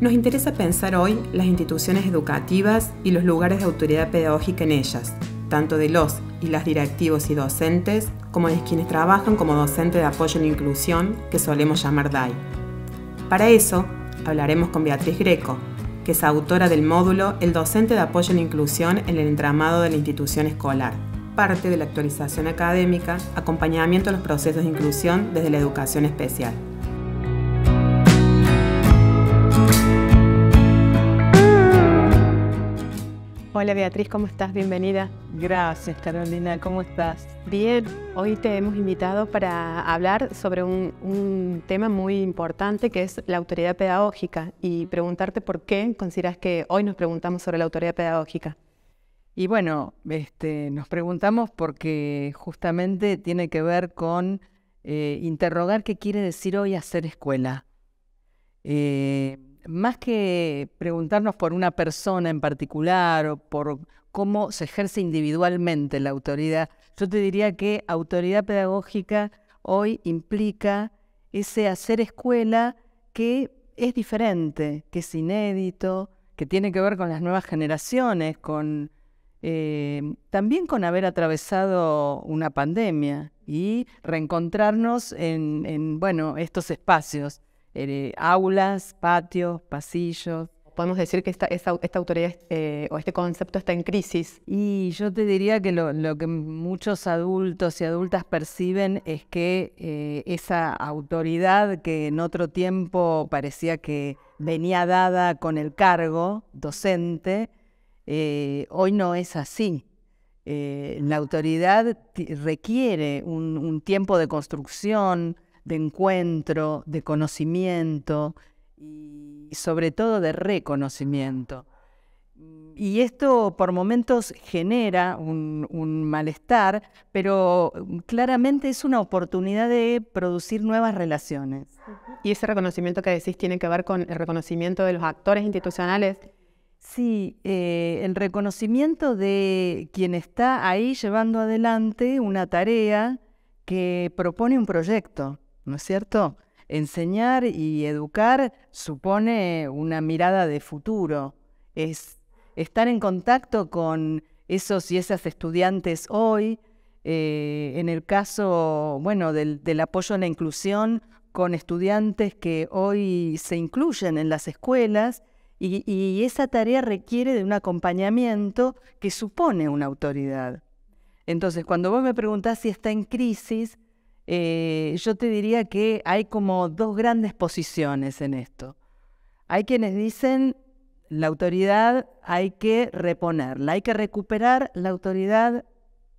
nos interesa pensar hoy las instituciones educativas y los lugares de autoridad pedagógica en ellas, tanto de los y las directivos y docentes como de quienes trabajan como docente de apoyo en inclusión, que solemos llamar DAI. Para eso, hablaremos con Beatriz Greco, que es autora del módulo El docente de apoyo en inclusión en el entramado de la institución escolar, parte de la actualización académica, acompañamiento a los procesos de inclusión desde la educación especial. Hola Beatriz, ¿cómo estás? Bienvenida. Gracias Carolina, ¿cómo estás? Bien, hoy te hemos invitado para hablar sobre un, tema muy importante que es la autoridad pedagógica y preguntarte por qué consideras que hoy nos preguntamos sobre la autoridad pedagógica. Y bueno, este, nos preguntamos porque justamente tiene que ver con eh, interrogar qué quiere decir hoy hacer escuela. Eh, más que preguntarnos por una persona en particular o por cómo se ejerce individualmente la autoridad, yo te diría que autoridad pedagógica hoy implica ese hacer escuela que es diferente, que es inédito, que tiene que ver con las nuevas generaciones, con eh, también con haber atravesado una pandemia y reencontrarnos en, bueno, estos espacios. Eh, aulas, patios, pasillos. Podemos decir que esta, autoridad eh, o este concepto está en crisis. Y yo te diría que lo, que muchos adultos y adultas perciben es que eh, esa autoridad que en otro tiempo parecía que venía dada con el cargo docente, hoy no es así. la autoridad requiere un tiempo de construcción, de encuentro, de conocimiento y sobre todo de reconocimiento. Y esto por momentos genera un, malestar, pero claramente es una oportunidad de producir nuevas relaciones. Y ese reconocimiento que decís tiene que ver con el reconocimiento de los actores institucionales. Sí, eh, el reconocimiento de quien está ahí llevando adelante una tarea que propone un proyecto. ¿no es cierto? Enseñar y educar supone una mirada de futuro, es estar en contacto con esos y esas estudiantes hoy, eh, en el caso, bueno, del, apoyo a la inclusión con estudiantes que hoy se incluyen en las escuelas y, y, esa tarea requiere de un acompañamiento que supone una autoridad. Entonces, cuando vos me preguntás si está en crisis, eh, yo te diría que hay como dos grandes posiciones en esto. Hay quienes dicen, la autoridad hay que reponerla, hay que recuperar la autoridad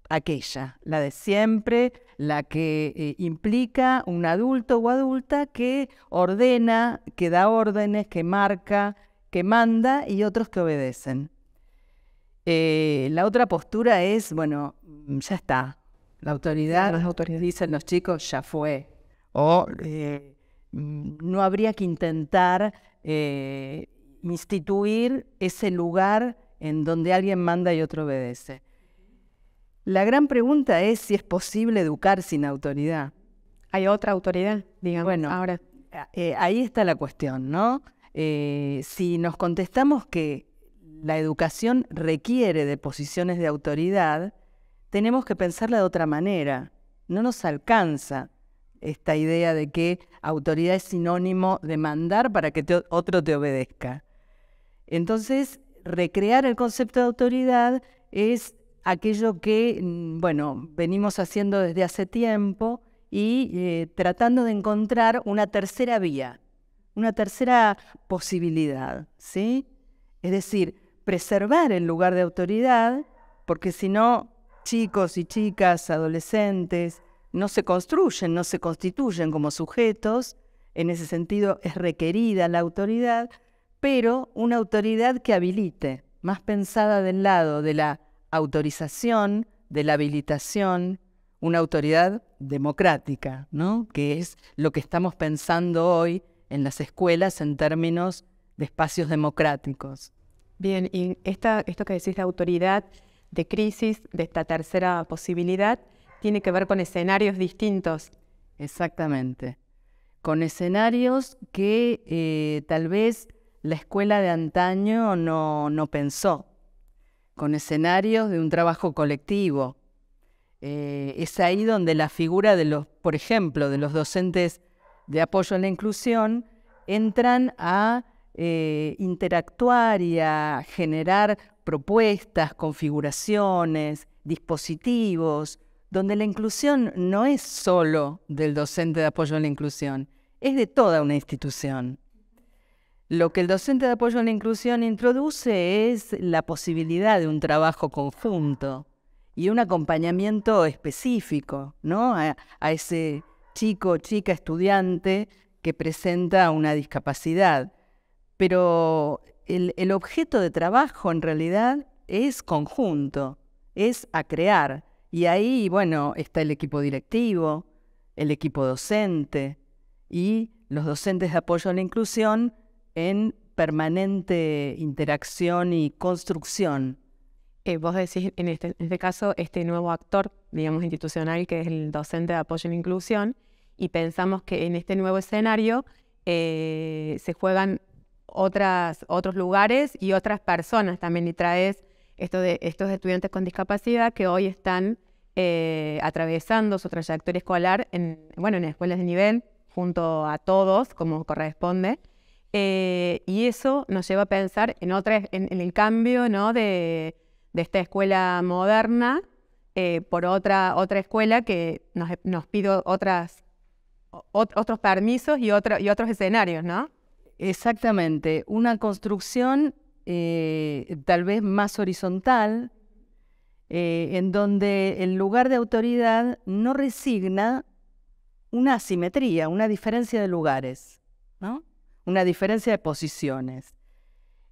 aquella, la de siempre, la que eh, implica un adulto o adulta que ordena, que da órdenes, que marca, que manda y otros que obedecen. Eh, la otra postura es, bueno, mm, ya está, la autoridad, las dicen los chicos, ya fue. O eh, no habría que intentar eh, instituir ese lugar en donde alguien manda y otro obedece. La gran pregunta es si es posible educar sin autoridad. Hay otra autoridad, digamos. Bueno, ahora eh, ahí está la cuestión, ¿no? si nos contestamos que la educación requiere de posiciones de autoridad, tenemos que pensarla de otra manera. No nos alcanza esta idea de que autoridad es sinónimo de mandar para que otro te obedezca. Entonces, recrear el concepto de autoridad es aquello que, mm, bueno, venimos haciendo desde hace tiempo y eh, tratando de encontrar una tercera vía, una tercera posibilidad, ¿sí? Es decir, preservar el lugar de autoridad, porque si no, chicos y chicas, adolescentes, no se construyen, no se constituyen como sujetos, en ese sentido es requerida la autoridad, pero una autoridad que habilite, más pensada del lado de la autorización, de la habilitación, una autoridad democrática, ¿no? que es lo que estamos pensando hoy en las escuelas en términos de espacios democráticos. Bien, y esto que decís de autoridad, de crisis, de esta tercera posibilidad, tiene que ver con escenarios distintos. Exactamente. Con escenarios que eh, tal vez la escuela de antaño no, pensó. Con escenarios de un trabajo colectivo. Eh, es ahí donde la figura de los, por ejemplo, de los docentes de apoyo a la inclusión entran a eh, interactuar y a generar propuestas, configuraciones, dispositivos, donde la inclusión no es solo del docente de apoyo a la inclusión, es de toda una institución. Lo que el docente de apoyo a la inclusión introduce es la posibilidad de un trabajo conjunto y un acompañamiento específico ¿no? a, a ese chico, chica, estudiante que presenta una discapacidad. Pero el, objeto de trabajo en realidad es conjunto, es a crear. Y ahí, bueno, está el equipo directivo, el equipo docente y los docentes de apoyo a la inclusión en permanente interacción y construcción. Eh, vos decís, este, en este, caso, este nuevo actor, digamos, institucional, que es el docente de apoyo a la inclusión, y pensamos que en este nuevo escenario eh, se juegan otros lugares y otras personas también, y traes esto estos estudiantes con discapacidad que hoy están eh, atravesando su trayectoria escolar en, escuelas de nivel, junto a todos, como corresponde. Eh, y eso nos lleva a pensar en, otra, el cambio de, esta escuela moderna eh, por otra, escuela que nos, nos pide otras, otros permisos y, y otros escenarios, ¿no? Exactamente, una construcción eh, tal vez más horizontal, eh, en donde el lugar de autoridad no resigna una asimetría, una diferencia de lugares, ¿no? una diferencia de posiciones.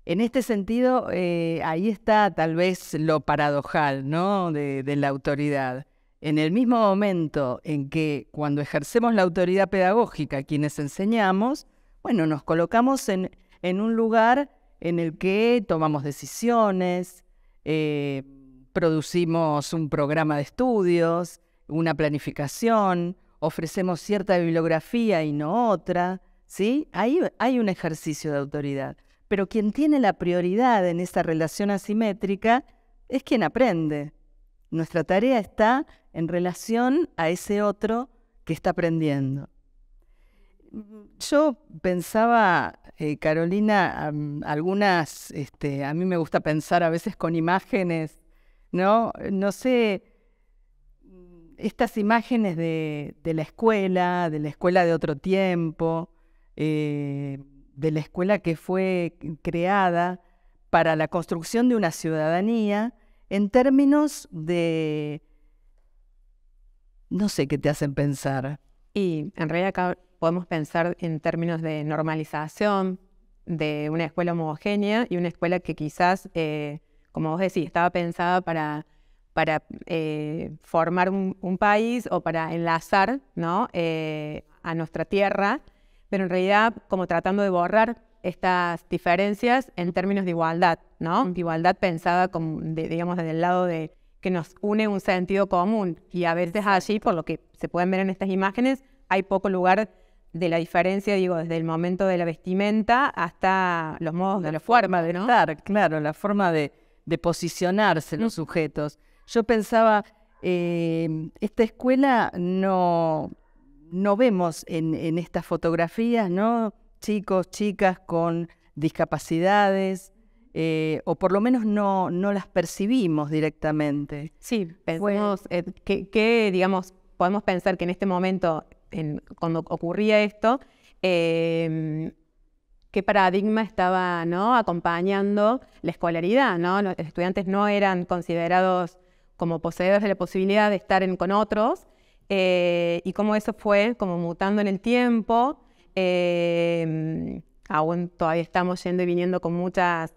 En este sentido, eh, ahí está tal vez lo paradojal de la autoridad. En el mismo momento en que cuando ejercemos la autoridad pedagógica, quienes enseñamos, bueno, nos colocamos en, un lugar en el que tomamos decisiones, eh, producimos un programa de estudios, una planificación, ofrecemos cierta bibliografía y no otra, ¿sí? Ahí hay un ejercicio de autoridad. Pero quien tiene la prioridad en esa relación asimétrica es quien aprende. Nuestra tarea está en relación a ese otro que está aprendiendo. Yo pensaba, eh, Carolina, algunas, este, a mí me gusta pensar a veces con imágenes, ¿no? No sé, estas imágenes de, la escuela, de la escuela de otro tiempo, eh, de la escuela que fue creada para la construcción de una ciudadanía en términos de, no sé qué te hacen pensar. Y en realidad podemos pensar en términos de normalización de una escuela homogénea y una escuela que quizás, eh, como vos decís, estaba pensada para, para eh, formar un, país o para enlazar ¿no? Eh, a nuestra tierra, pero en realidad como tratando de borrar estas diferencias en términos de igualdad, ¿no? Igualdad pensada, como digamos, desde el lado de que nos une un sentido común y a veces allí, por lo que se pueden ver en estas imágenes, hay poco lugar de la diferencia, digo, desde el momento de la vestimenta hasta los modos de la forma de estar, claro, la forma de, de posicionarse los mm. sujetos. Yo pensaba, em, esta escuela no, no vemos en, estas fotografías, ¿no? Chicos, chicas con discapacidades, eh, o por lo menos no, no las percibimos directamente. Sí, pues pensamos eh, digamos, podemos pensar que en este momento cuando ocurría esto, em, qué paradigma estaba acompañando la escolaridad. Los estudiantes no eran considerados como poseedores de la posibilidad de estar con otros eh, y cómo eso fue como mutando en el tiempo. Em, aún todavía estamos yendo y viniendo con muchas,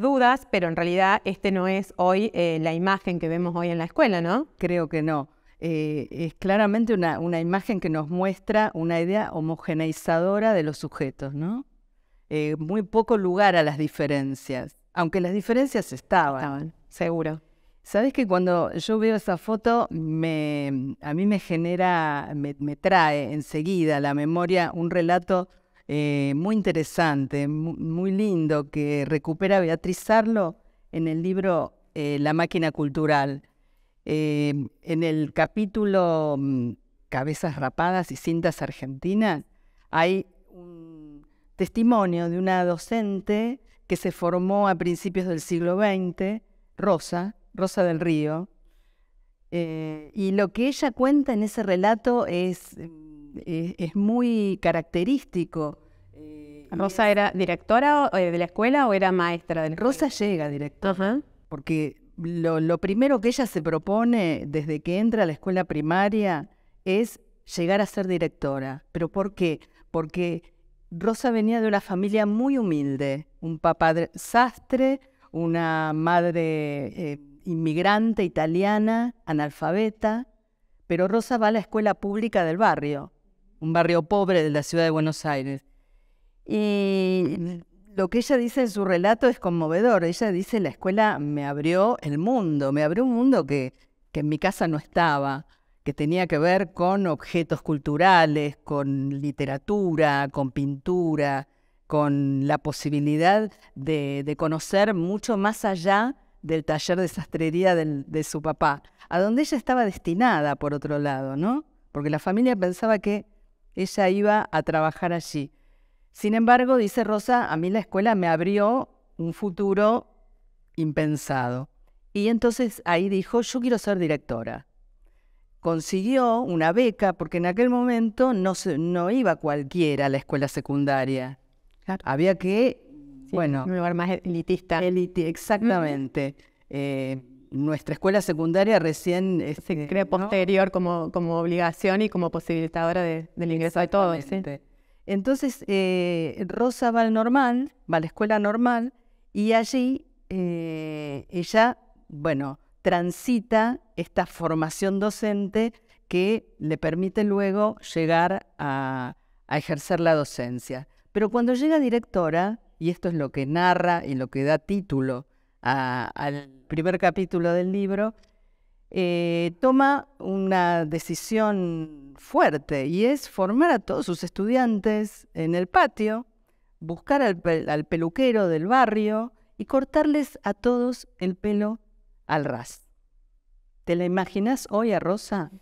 dudas, pero en realidad este no es hoy eh, la imagen que vemos hoy en la escuela, ¿no? Creo que no. Eh, es claramente una, imagen que nos muestra una idea homogeneizadora de los sujetos, ¿no? Eh, muy poco lugar a las diferencias, aunque las diferencias estaban. seguro. Sabes que cuando yo veo esa foto, a mí me genera, me, trae enseguida a la memoria un relato eh, muy interesante, muy, lindo, que recupera Beatriz Arlo en el libro La máquina cultural, Em, en el capítulo mm, Cabezas Rapadas y Cintas Argentinas hay un testimonio de una docente que se formó a principios del siglo XX, Rosa, Rosa del Río, eh, y lo que ella cuenta en ese relato es, mm, e, es, muy característico. Eh, ¿Rosa era directora eh, de la escuela o era maestra de Rosa llega directora, porque lo, primero que ella se propone desde que entra a la escuela primaria es llegar a ser directora. ¿Pero por qué? Porque Rosa venía de una familia muy humilde, un papá sastre, una madre eh, inmigrante italiana, analfabeta, pero Rosa va a la escuela pública del barrio, un barrio pobre de la ciudad de Buenos Aires. Y lo que ella dice en su relato es conmovedor. Ella dice, la escuela me abrió el mundo, me abrió un mundo que, que en mi casa no estaba, que tenía que ver con objetos culturales, con literatura, con pintura, con la posibilidad de, de conocer mucho más allá del taller de sastrería de su papá, a donde ella estaba destinada, por otro lado, ¿no? Porque la familia pensaba que ella iba a trabajar allí. Sin embargo, dice Rosa, a mí la escuela me abrió un futuro impensado. Y entonces ahí dijo, yo quiero ser directora. Consiguió una beca, porque en aquel momento no, se, no iba cualquiera a la escuela secundaria. Había que, bueno... Un lugar más elitista. Elitista, exactamente. Eh, nuestra escuela secundaria recién... se este, crea posterior como, obligación y como posibilitadora del ingreso de todos. ¿sí? Entonces, eh, Rosa va al normal, va a la escuela normal, y allí eh, ella, bueno, transita esta formación docente que le permite luego llegar a, ejercer la docencia. Pero cuando llega directora, y esto es lo que narra y lo que da título al primer capítulo del libro, eh, toma una decisión fuerte y es formar a todos sus estudiantes en el patio, buscar al, peluquero del barrio y cortarles a todos el pelo al ras. ¿Te la imaginas hoy a Rosa?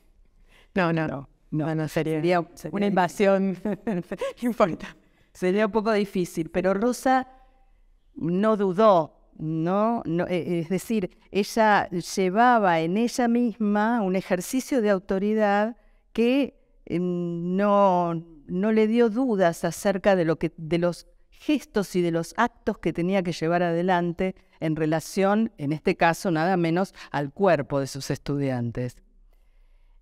No, no, no. sería, una invasión. Sería un poco difícil, pero Rosa no dudó ¿no? Eh, es decir, ella llevaba en ella misma un ejercicio de autoridad que em, no, no le dio dudas acerca de, lo que, de los gestos y de los actos que tenía que llevar adelante en relación, en este caso, nada menos al cuerpo de sus estudiantes.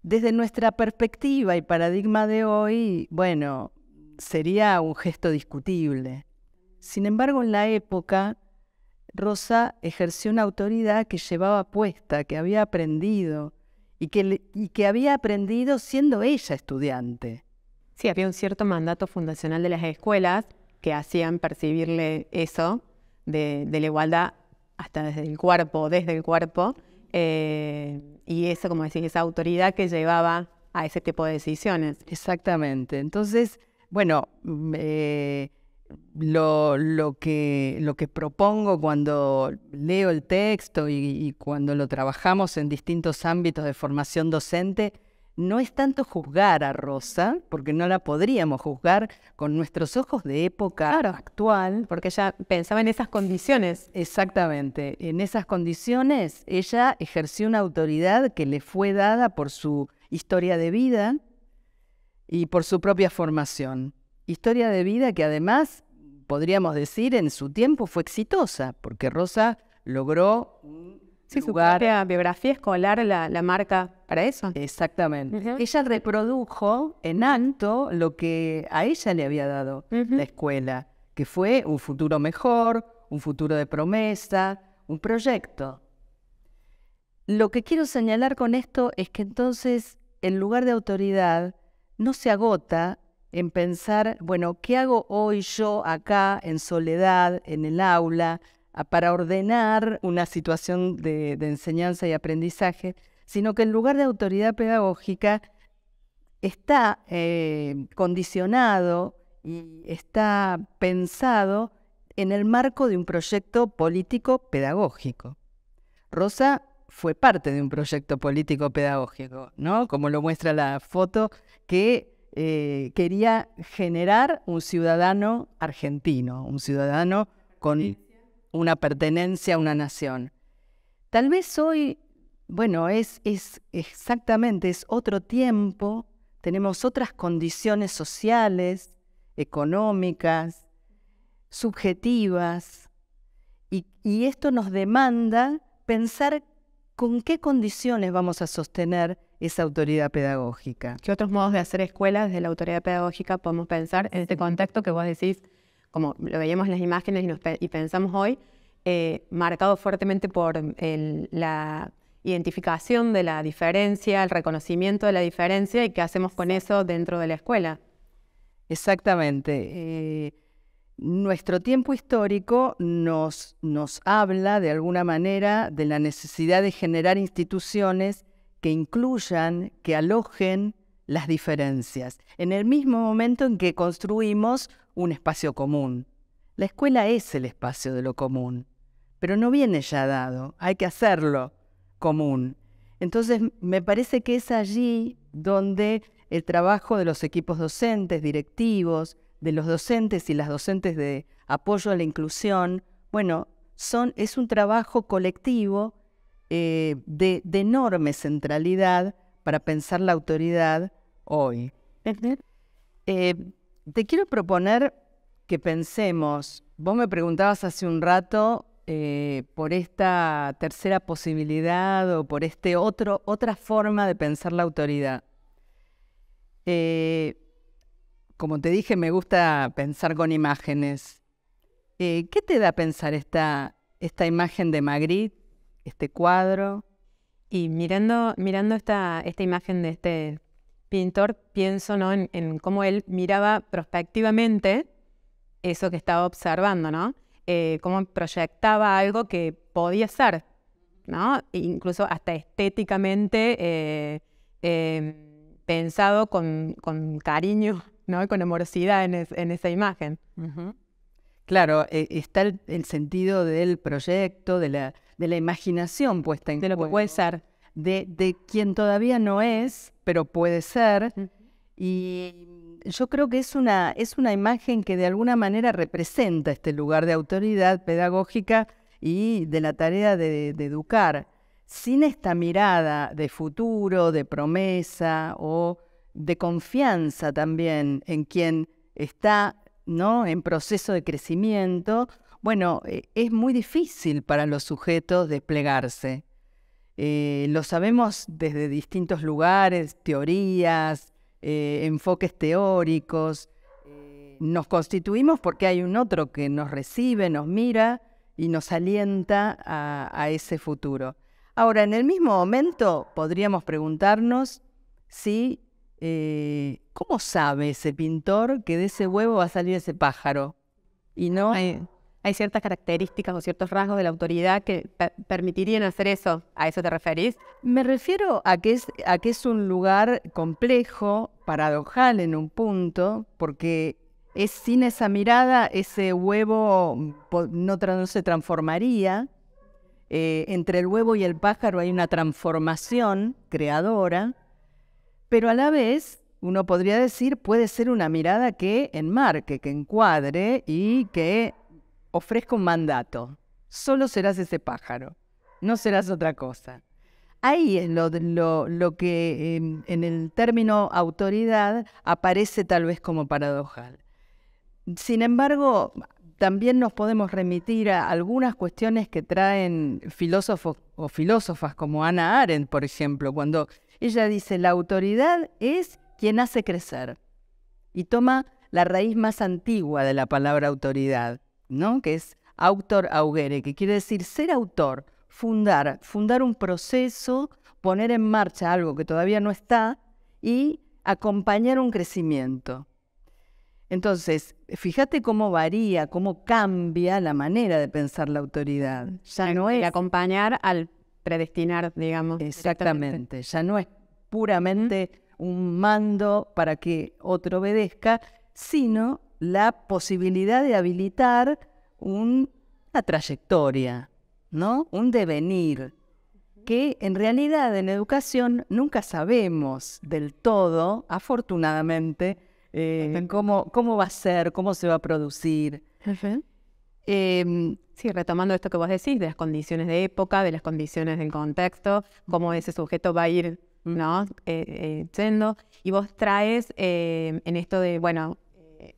Desde nuestra perspectiva y paradigma de hoy, bueno, sería un gesto discutible. Sin embargo, en la época Rosa ejerció una autoridad que llevaba puesta, que había aprendido y que, que había aprendido siendo ella estudiante. Sí, había un cierto mandato fundacional de las escuelas que hacían percibirle eso de, la igualdad hasta desde el cuerpo, desde el cuerpo, eh, y eso, como decís, esa autoridad que llevaba a ese tipo de decisiones. Exactamente. Entonces, bueno, mm, eh, lo, que, propongo cuando leo el texto y, cuando lo trabajamos en distintos ámbitos de formación docente no es tanto juzgar a Rosa, porque no la podríamos juzgar con nuestros ojos de época actual. Porque ella pensaba en esas condiciones. Exactamente, en esas condiciones ella ejerció una autoridad que le fue dada por su historia de vida y por su propia formación historia de vida que además, podríamos decir, en su tiempo fue exitosa, porque Rosa logró Sí, su propia biografía escolar, la, marca para eso. Exactamente. Ella reprodujo en alto lo que a ella le había dado la escuela, que fue un futuro mejor, un futuro de promesa, un proyecto. Lo que quiero señalar con esto es que entonces el lugar de autoridad no se agota en pensar, bueno, ¿qué hago hoy yo acá en soledad, en el aula, para ordenar una situación de, enseñanza y aprendizaje? Sino que en lugar de autoridad pedagógica está eh, condicionado y está pensado en el marco de un proyecto político pedagógico. Rosa fue parte de un proyecto político pedagógico, ¿no? Como lo muestra la foto, que eh, quería generar un ciudadano argentino, un ciudadano con una pertenencia a una nación. Tal vez hoy, bueno, es, es exactamente, es otro tiempo, tenemos otras condiciones sociales, económicas, subjetivas, y, y esto nos demanda pensar ¿con qué condiciones vamos a sostener esa autoridad pedagógica? ¿Qué otros modos de hacer escuelas desde la autoridad pedagógica podemos pensar en este contexto que vos decís, como lo veíamos en las imágenes y, pensamos hoy, eh, marcado fuertemente por la identificación de la diferencia, el reconocimiento de la diferencia y qué hacemos con eso dentro de la escuela? Exactamente. Eh, nuestro tiempo histórico nos, nos habla de alguna manera de la necesidad de generar instituciones que incluyan, que alojen las diferencias, en el mismo momento en que construimos un espacio común. La escuela es el espacio de lo común, pero no viene ya dado, hay que hacerlo común. Entonces, me parece que es allí donde el trabajo de los equipos docentes, directivos, de los docentes y las docentes de apoyo a la inclusión, bueno, son, es un trabajo colectivo eh, de, enorme centralidad para pensar la autoridad hoy. Eh, te quiero proponer que pensemos, vos me preguntabas hace un rato eh, por esta tercera posibilidad o por este otro, otra forma de pensar la autoridad como te dije, me gusta pensar con imágenes. Eh, ¿Qué te da pensar esta, esta imagen de Magritte, este cuadro? Y mirando, mirando esta, esta imagen de este pintor, pienso ¿no? en, cómo él miraba prospectivamente eso que estaba observando, ¿no? Eh, cómo proyectaba algo que podía ser, ¿no? E incluso hasta estéticamente eh, pensado con, con, cariño con amorosidad en, esa imagen. Claro, e, está el, sentido del proyecto, de la, imaginación puesta en De lo que puede ser. De, quien todavía no es, pero puede ser. Y yo creo que es una, es una imagen que de alguna manera representa este lugar de autoridad pedagógica y de la tarea de educar. Sin esta mirada de futuro, de promesa o de confianza también en quien está ¿no? en proceso de crecimiento, bueno, eh, es muy difícil para los sujetos desplegarse. Eh, lo sabemos desde distintos lugares, teorías, eh, enfoques teóricos. Nos constituimos porque hay un otro que nos recibe, nos mira y nos alienta a ese futuro. Ahora, en el mismo momento podríamos preguntarnos si eh, ¿cómo sabe ese pintor que de ese huevo va a salir ese pájaro? Y no... Hay, ciertas características o ciertos rasgos de la autoridad que permitirían hacer eso. ¿A eso te referís? Me refiero a que, es, un lugar complejo, paradojal en un punto, porque es sin esa mirada ese huevo no, se transformaría. Eh, entre el huevo y el pájaro hay una transformación creadora pero a la vez uno podría decir puede ser una mirada que enmarque, que encuadre y que ofrezca un mandato. Solo serás ese pájaro, no serás otra cosa. Ahí es lo, que en, em, en el término autoridad aparece tal vez como paradojal. Sin embargo, también nos podemos remitir a algunas cuestiones que traen filósofos o filósofas como Ana Arendt, por ejemplo, cuando ella dice, la autoridad es quien hace crecer. Y toma la raíz más antigua de la palabra autoridad, ¿no? que es autor augere, que quiere decir ser autor, fundar, fundar un proceso, poner en marcha algo que todavía no está y acompañar un crecimiento. Entonces, fíjate cómo varía, cómo cambia la manera de pensar la autoridad. Ya no es. Y acompañar al predestinar, digamos. Exactamente, ya no es puramente un mando para que otro obedezca, sino la posibilidad de habilitar una trayectoria, ¿no? Un devenir que en realidad en educación nunca sabemos del todo, afortunadamente, eh, cómo, cómo va a ser, cómo se va a producir. Em, sí, retomando esto que vos decís, de las condiciones de época, de las condiciones del contexto, cómo ese sujeto va a ir mm. eh, eh, yendo. Y vos traes em, en esto de, bueno,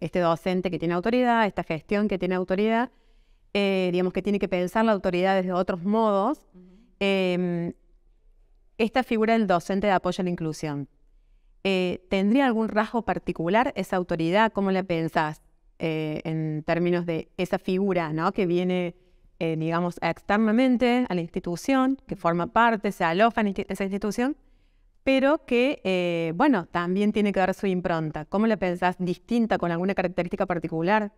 este docente que tiene autoridad, esta gestión que tiene autoridad, eh, digamos que tiene que pensar la autoridad desde otros modos. Em, esta figura del docente de apoyo a la inclusión. ¿Tendría algún rasgo particular esa autoridad? ¿Cómo la pensás? Eh, en términos de esa figura que viene, eh, digamos, externamente a la institución, que forma parte, se aloja en esa institución, pero que, eh, bueno, también tiene que dar su impronta. ¿Cómo la pensás distinta con alguna característica particular?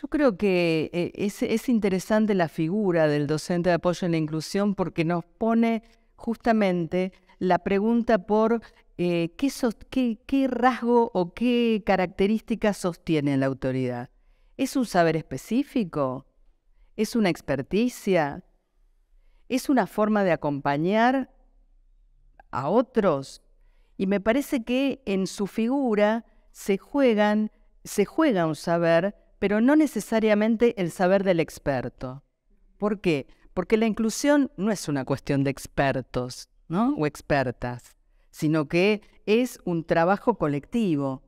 Yo creo que es, es interesante la figura del docente de apoyo en la inclusión porque nos pone justamente la pregunta por eh, qué, rasgo o qué características sostiene la autoridad? ¿Es un saber específico? ¿Es una experticia? ¿Es una forma de acompañar a otros? Y me parece que en su figura se juegan, se juega un saber, pero no necesariamente el saber del experto. ¿Por qué? Porque la inclusión no es una cuestión de expertos, ¿no? O expertas sino que es un trabajo colectivo.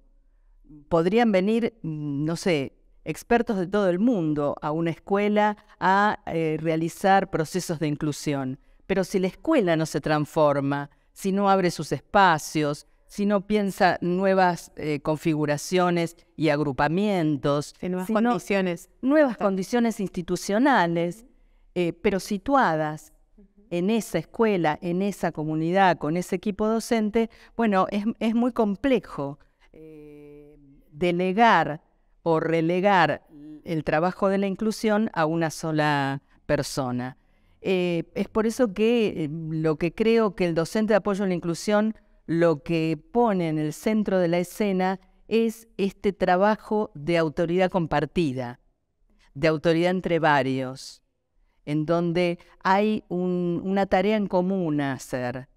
Podrían venir, mm, no sé, expertos de todo el mundo a una escuela a eh, realizar procesos de inclusión. Pero si la escuela no se transforma, si no abre sus espacios, si no piensa nuevas eh, configuraciones y agrupamientos, nuevas condiciones. institucionales, eh, pero situadas, en esa escuela, en esa comunidad, con ese equipo docente, bueno, es, muy complejo eh, delegar o relegar el trabajo de la inclusión a una sola persona. Eh, es por eso que eh, lo que creo que el docente de apoyo a la inclusión lo que pone en el centro de la escena es este trabajo de autoridad compartida, de autoridad entre varios, en donde hay una tarea en común a hacer.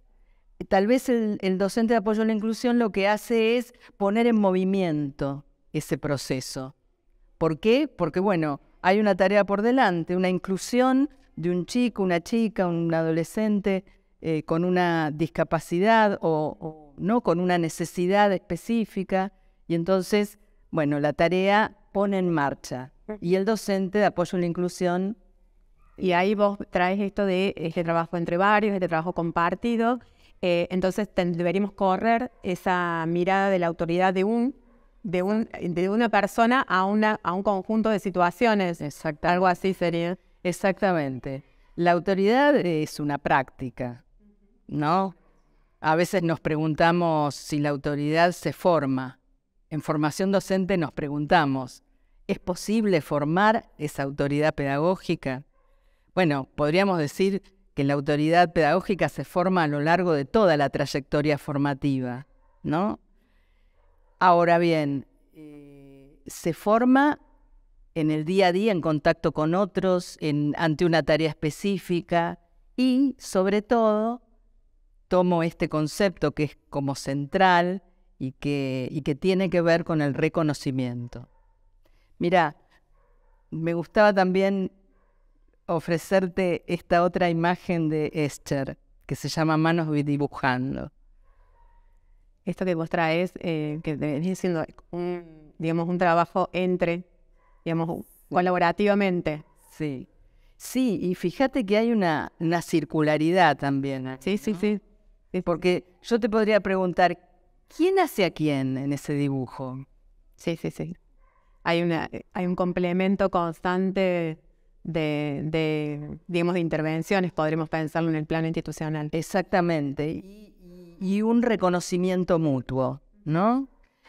Tal vez el, docente de apoyo a la inclusión lo que hace es poner en movimiento ese proceso. ¿Por qué? Porque, bueno, hay una tarea por delante, una inclusión de un chico, una chica, un adolescente eh, con una discapacidad o, o, no con una necesidad específica. Y entonces, bueno, la tarea pone en marcha. Y el docente de apoyo a la inclusión y ahí vos traes esto de este trabajo entre varios, este trabajo compartido. Eh, entonces deberíamos correr esa mirada de la autoridad de un de, una persona a, a un conjunto de situaciones. Exacto. Algo así sería. Exactamente. La autoridad es una práctica, ¿no? A veces nos preguntamos si la autoridad se forma. En formación docente nos preguntamos, ¿es posible formar esa autoridad pedagógica? Bueno, podríamos decir que la autoridad pedagógica se forma a lo largo de toda la trayectoria formativa, ¿no? Ahora bien, eh, se forma en el día a día, en contacto con otros, en, ante una tarea específica y, sobre todo, tomo este concepto que es como central y que, y que tiene que ver con el reconocimiento. Mira, me gustaba también ofrecerte esta otra imagen de Esther, que se llama Manos Dibujando. Esto que vos traes, eh, que venís siendo un, digamos, un trabajo entre, digamos, colaborativamente. Sí. Sí, y fíjate que hay una, circularidad también. sí, sí, sí, Porque yo te podría preguntar, ¿quién hace a quién en ese dibujo? Sí, sí, sí. Hay, una, eh, hay un complemento constante de, de, digamos, intervenciones, podremos pensarlo en el plano institucional. Exactamente. Y, un reconocimiento mutuo, ¿no?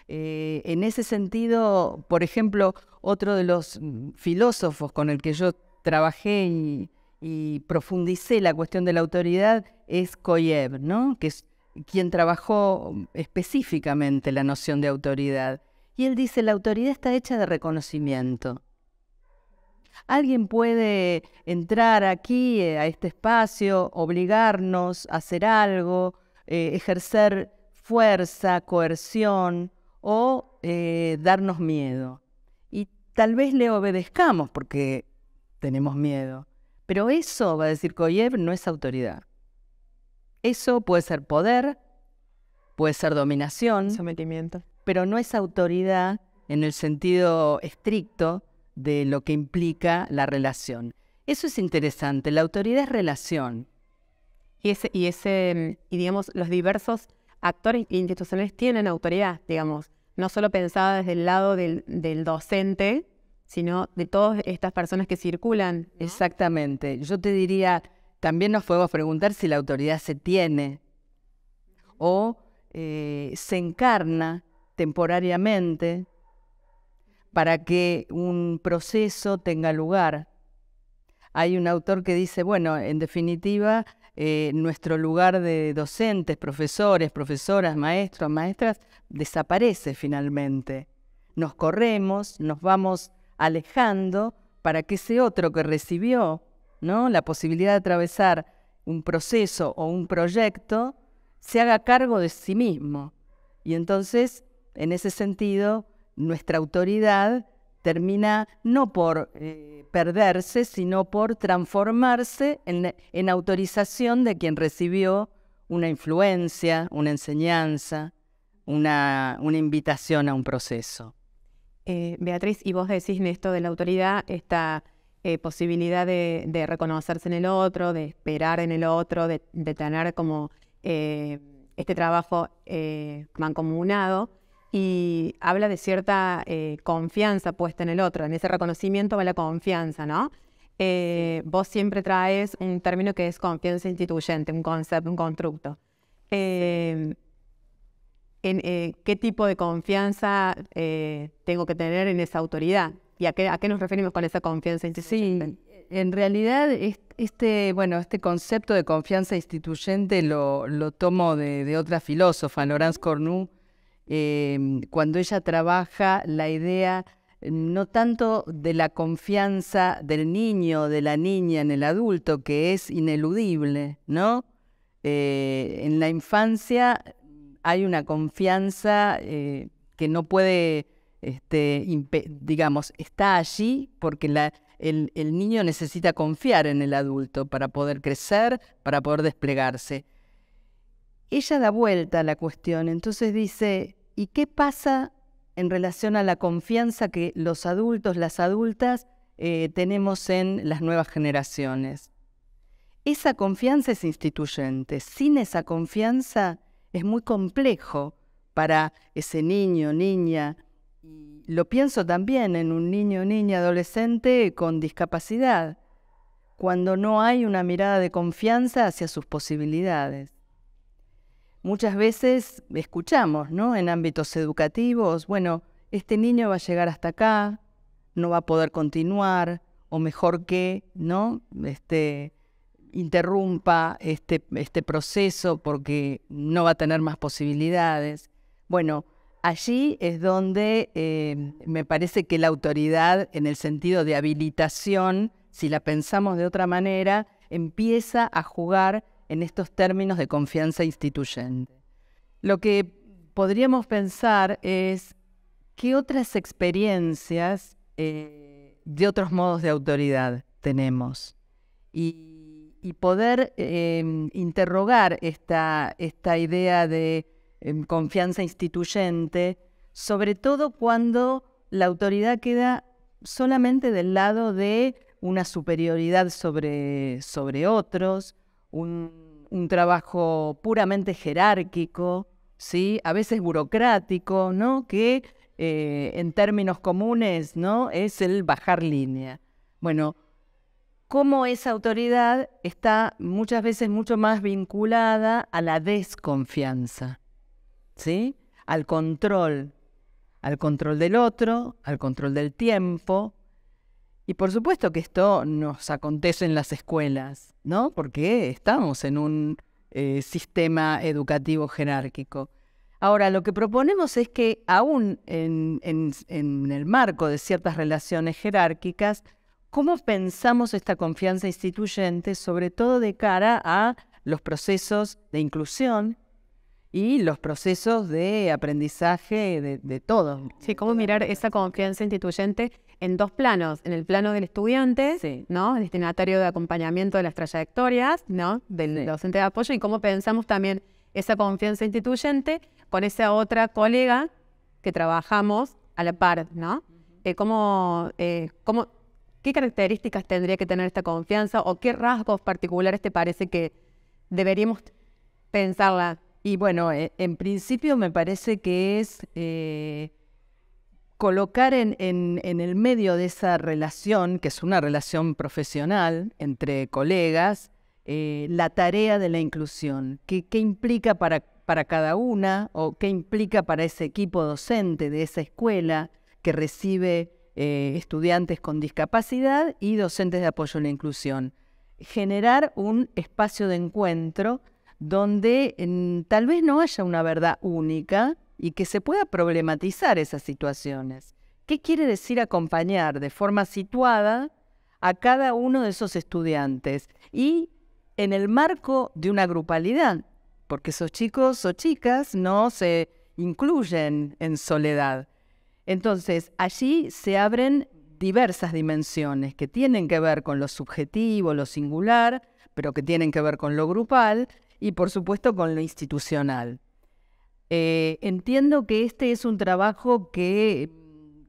Eh, en ese sentido, por ejemplo, otro de los filósofos con el que yo trabajé y, profundicé la cuestión de la autoridad es Koyev, ¿no? Que es quien trabajó específicamente la noción de autoridad. Y él dice, la autoridad está hecha de reconocimiento. Alguien puede entrar aquí, eh, a este espacio, obligarnos a hacer algo, eh, ejercer fuerza, coerción o eh, darnos miedo. Y tal vez le obedezcamos porque tenemos miedo. Pero eso, va a decir Koyev, no es autoridad. Eso puede ser poder, puede ser dominación. Sometimiento. Pero no es autoridad en el sentido estricto de lo que implica la relación. Eso es interesante, la autoridad es relación. Y, ese, y, mm, digamos, los diversos actores e institucionales tienen autoridad, digamos, no solo pensada desde el lado del, docente, sino de todas estas personas que circulan. Exactamente. Yo te diría, también nos podemos preguntar si la autoridad se tiene o eh, se encarna temporariamente para que un proceso tenga lugar. Hay un autor que dice, bueno, en definitiva, eh, nuestro lugar de docentes, profesores, profesoras, maestros, maestras, desaparece finalmente. Nos corremos, nos vamos alejando para que ese otro que recibió ¿no? la posibilidad de atravesar un proceso o un proyecto se haga cargo de sí mismo. Y entonces, en ese sentido, nuestra autoridad termina no por eh, perderse, sino por transformarse en, autorización de quien recibió una influencia, una enseñanza, una, invitación a un proceso. Eh, Beatriz, y vos decís en esto de la autoridad, esta eh, posibilidad de, reconocerse en el otro, de esperar en el otro, de, tener como este trabajo mancomunado, y habla de cierta eh, confianza puesta en el otro. En ese reconocimiento va la confianza, ¿no? Eh, vos siempre traes un término que es confianza instituyente, un concepto, un constructo. Em, en, eh, ¿Qué tipo de confianza tengo que tener en esa autoridad? ¿Y a qué, nos referimos con esa confianza instituyente? en realidad este, bueno, este concepto de confianza instituyente lo, tomo de, de otra filósofa, Laurence Cornu, Em, cuando ella trabaja la idea no tanto de la confianza del niño, de la niña en el adulto, que es ineludible, ¿no? Eh, en la infancia hay una confianza eh, que no puede, este, digamos, está allí porque el niño necesita confiar en el adulto para poder crecer, para poder desplegarse ella da vuelta a la cuestión, entonces dice, ¿y qué pasa en relación a la confianza que los adultos, las adultas, eh, tenemos en las nuevas generaciones? Esa confianza es instituyente, sin esa confianza es muy complejo para ese niño, niña. Lo pienso también en un niño, niña, adolescente con discapacidad, cuando no hay una mirada de confianza hacia sus posibilidades muchas veces escuchamos, ¿no? En ámbitos educativos, bueno, este niño va a llegar hasta acá, no va a poder continuar, o mejor que, ¿no? Este, interrumpa este, este, proceso porque no va a tener más posibilidades. Bueno, allí es donde eh, me parece que la autoridad, en el sentido de habilitación, si la pensamos de otra manera, empieza a jugar en estos términos de confianza instituyente. Lo que podríamos pensar es qué otras experiencias eh, de otros modos de autoridad tenemos y, poder em, interrogar esta, idea de em, confianza instituyente, sobre todo cuando la autoridad queda solamente del lado de una superioridad sobre otros, un, trabajo puramente jerárquico, ¿sí? a veces burocrático, ¿no? que eh, en términos comunes ¿no? es el bajar línea. Bueno, cómo esa autoridad está muchas veces mucho más vinculada a la desconfianza, ¿sí? al control, al control del otro, al control del tiempo, y por supuesto que esto nos acontece en las escuelas, ¿no? Porque estamos en un eh, sistema educativo jerárquico. Ahora, lo que proponemos es que aún en, el marco de ciertas relaciones jerárquicas, ¿cómo pensamos esta confianza instituyente, sobre todo de cara a los procesos de inclusión y los procesos de aprendizaje de, todos? Sí, cómo mirar esa confianza instituyente en dos planos, en el plano del estudiante, ¿no? destinatario de acompañamiento de las trayectorias, ¿no? Del docente de apoyo y cómo pensamos también esa confianza instituyente con esa otra colega que trabajamos a la par, ¿no? Eh, eh, cómo, ¿Qué características tendría que tener esta confianza o qué rasgos particulares te parece que deberíamos pensarla? Y bueno, eh, en principio me parece que es colocar en, el medio de esa relación, que es una relación profesional entre colegas, eh, la tarea de la inclusión. ¿Qué, implica para, cada una o qué implica para ese equipo docente de esa escuela que recibe eh, estudiantes con discapacidad y docentes de apoyo a la inclusión? Generar un espacio de encuentro donde tal vez no haya una verdad única, y que se pueda problematizar esas situaciones. ¿Qué quiere decir acompañar de forma situada a cada uno de esos estudiantes? Y en el marco de una grupalidad, porque esos chicos o chicas no se incluyen en soledad. Entonces, allí se abren diversas dimensiones que tienen que ver con lo subjetivo, lo singular, pero que tienen que ver con lo grupal y, por supuesto, con lo institucional. Eh, entiendo que este es un trabajo mm,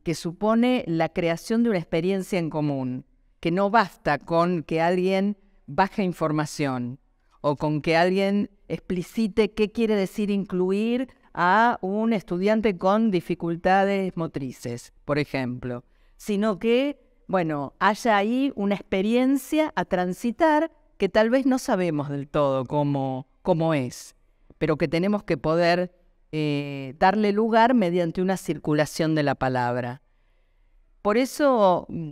que, supone la creación de una experiencia en común, que no basta con que alguien baje información o con que alguien explicite qué quiere decir incluir a un estudiante con dificultades motrices, por ejemplo, sino que, bueno, haya ahí una experiencia a transitar que tal vez no sabemos del todo cómo, cómo es, pero que tenemos que poder eh, darle lugar mediante una circulación de la palabra. Por eso mm,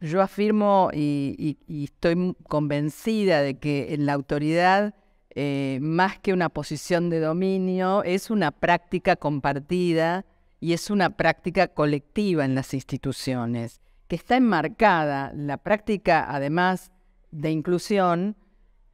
yo afirmo y, estoy convencida de que en la autoridad, eh, más que una posición de dominio, es una práctica compartida y es una práctica colectiva en las instituciones, que está enmarcada, la práctica además de inclusión,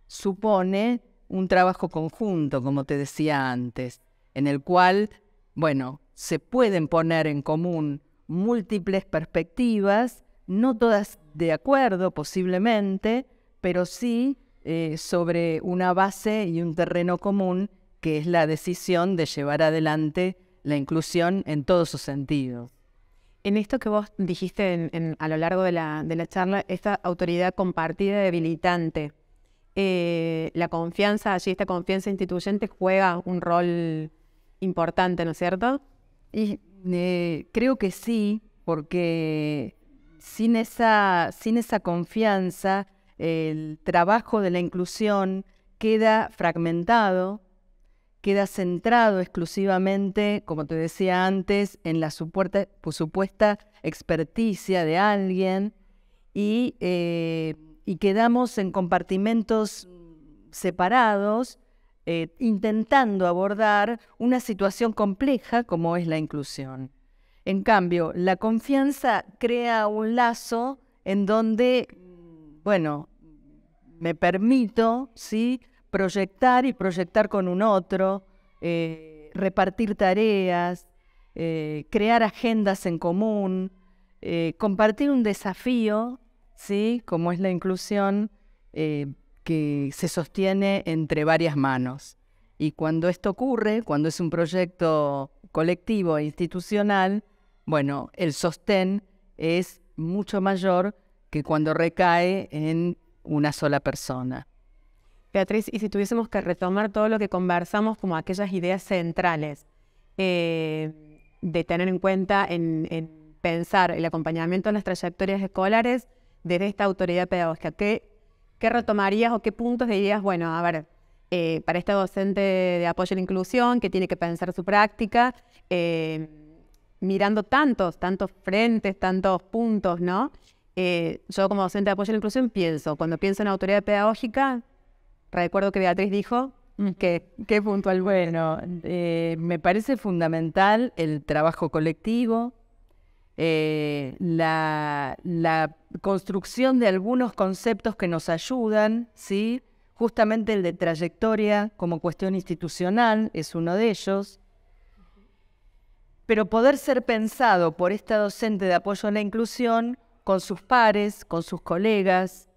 supone un trabajo conjunto, como te decía antes en el cual, bueno, se pueden poner en común múltiples perspectivas, no todas de acuerdo posiblemente, pero sí eh, sobre una base y un terreno común que es la decisión de llevar adelante la inclusión en todos sus sentidos. En esto que vos dijiste a lo largo de la, charla, esta autoridad compartida debilitante, eh, la confianza allí, esta confianza instituyente juega un rol importante, ¿no es cierto? Y eh, creo que sí, porque sin esa, sin esa confianza, el trabajo de la inclusión queda fragmentado, queda centrado exclusivamente, como te decía antes, en la supuesta, experticia de alguien y eh, quedamos en compartimentos separados eh, intentando abordar una situación compleja como es la inclusión. En cambio, la confianza crea un lazo en donde, bueno, me permito, ¿sí? Proyectar y proyectar con un otro, eh, repartir tareas, eh, crear agendas en común, compartir un desafío, ¿sí? Como es la inclusión que se sostiene entre varias manos. Y cuando esto ocurre, cuando es un proyecto colectivo e institucional, bueno, el sostén es mucho mayor que cuando recae en una sola persona. Beatriz, y si tuviésemos que retomar todo lo que conversamos como aquellas ideas centrales eh, de tener en cuenta en, pensar el acompañamiento en las trayectorias escolares desde esta autoridad pedagógica, ¿qué, ¿qué retomarías o qué puntos dirías, bueno, a ver, eh, para este docente de apoyo a la inclusión que tiene que pensar su práctica, eh, mirando tantos, tantos frentes, tantos puntos, ¿no? Eh, yo como docente de apoyo a la inclusión pienso, cuando pienso en autoridad pedagógica, recuerdo que Beatriz dijo... Mm. que qué puntual. Bueno, me parece fundamental el trabajo colectivo, eh, la, construcción de algunos conceptos que nos ayudan, ¿sí? justamente el de trayectoria como cuestión institucional es uno de ellos, pero poder ser pensado por esta docente de apoyo a la inclusión con sus pares, con sus colegas,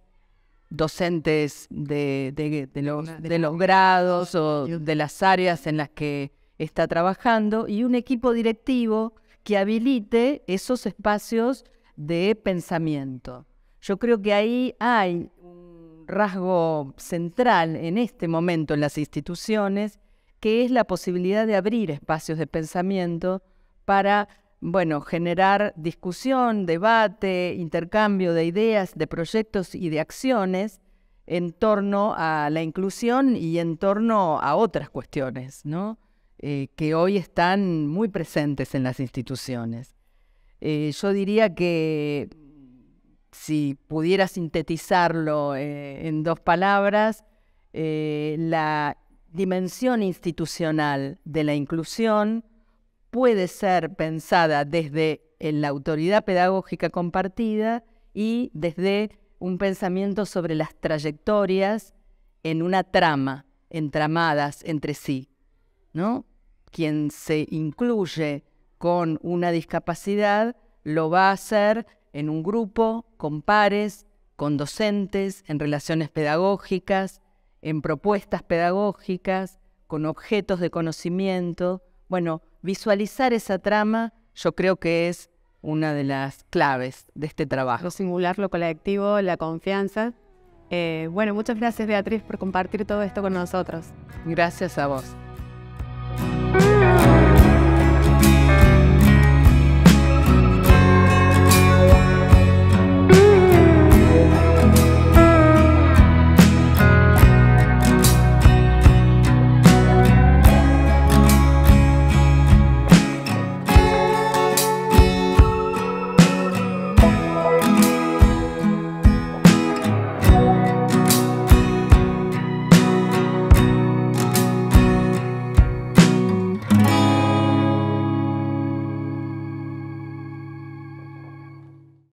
docentes de los grados o de las áreas en las que está trabajando, y un equipo directivo que habilite esos espacios de pensamiento. Yo creo que ahí hay un rasgo central en este momento en las instituciones, que es la posibilidad de abrir espacios de pensamiento para, bueno, generar discusión, debate, intercambio de ideas, de proyectos y de acciones en torno a la inclusión y en torno a otras cuestiones, ¿no? Eh, que hoy están muy presentes en las instituciones. Eh, yo diría que si pudiera sintetizarlo eh, en dos palabras, la dimensión institucional de la inclusión puede ser pensada desde la autoridad pedagógica compartida y desde un pensamiento sobre las trayectorias en una trama, entramadas entre sí, ¿no? quien se incluye con una discapacidad lo va a hacer en un grupo, con pares, con docentes, en relaciones pedagógicas, en propuestas pedagógicas, con objetos de conocimiento. Bueno, visualizar esa trama yo creo que es una de las claves de este trabajo. Lo singular, lo colectivo, la confianza. Eh, bueno, muchas gracias Beatriz por compartir todo esto con nosotros. Gracias a vos.